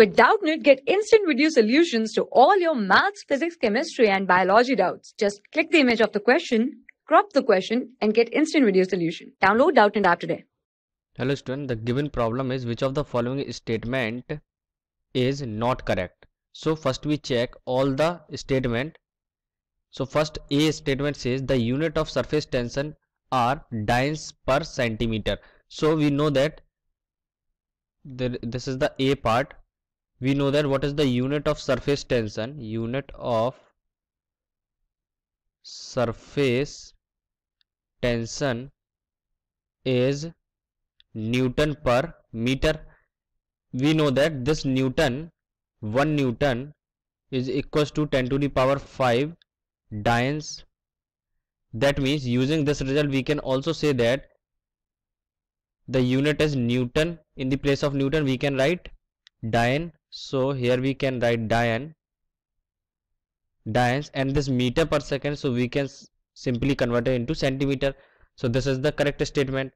With Doubtnit, get instant video solutions to all your maths, physics, chemistry, and biology doubts. Just click the image of the question, crop the question, and get instant video solution. Download Doubtnit app today. Hello student, the given problem is which of the following statement is not correct. So first we check all the statement. So first A statement says the unit of surface tension are dynes per centimeter. So we know that this is the A part we know that what is the unit of surface tension unit of surface tension is newton per meter we know that this newton 1 newton is equals to 10 to the power 5 dynes that means using this result we can also say that the unit is newton in the place of newton we can write dyne so here we can write dian dians and this meter per second so we can simply convert it into centimeter so this is the correct statement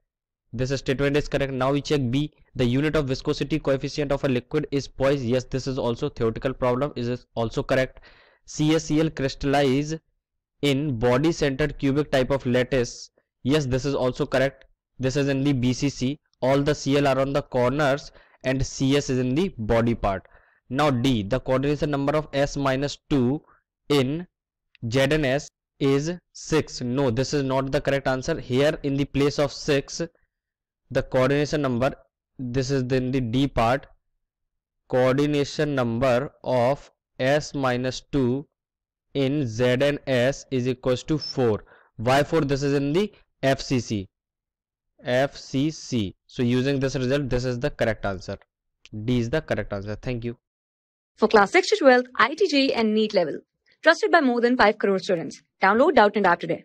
this statement is correct now we check b the unit of viscosity coefficient of a liquid is poise yes this is also theoretical problem is also correct cscl crystallize in body centered cubic type of lattice yes this is also correct this is in the bcc all the cl are on the corners and cs is in the body part now d the coordination number of s minus 2 in ZNS is 6 no this is not the correct answer here in the place of 6 the coordination number this is in the d part coordination number of s minus 2 in z and s is equals to 4 why 4 this is in the fcc FCC. So using this result, this is the correct answer. D is the correct answer. Thank you. For class 6 to 12, ITG and NEET level. Trusted by more than 5 crore students. Download Doubt and App today.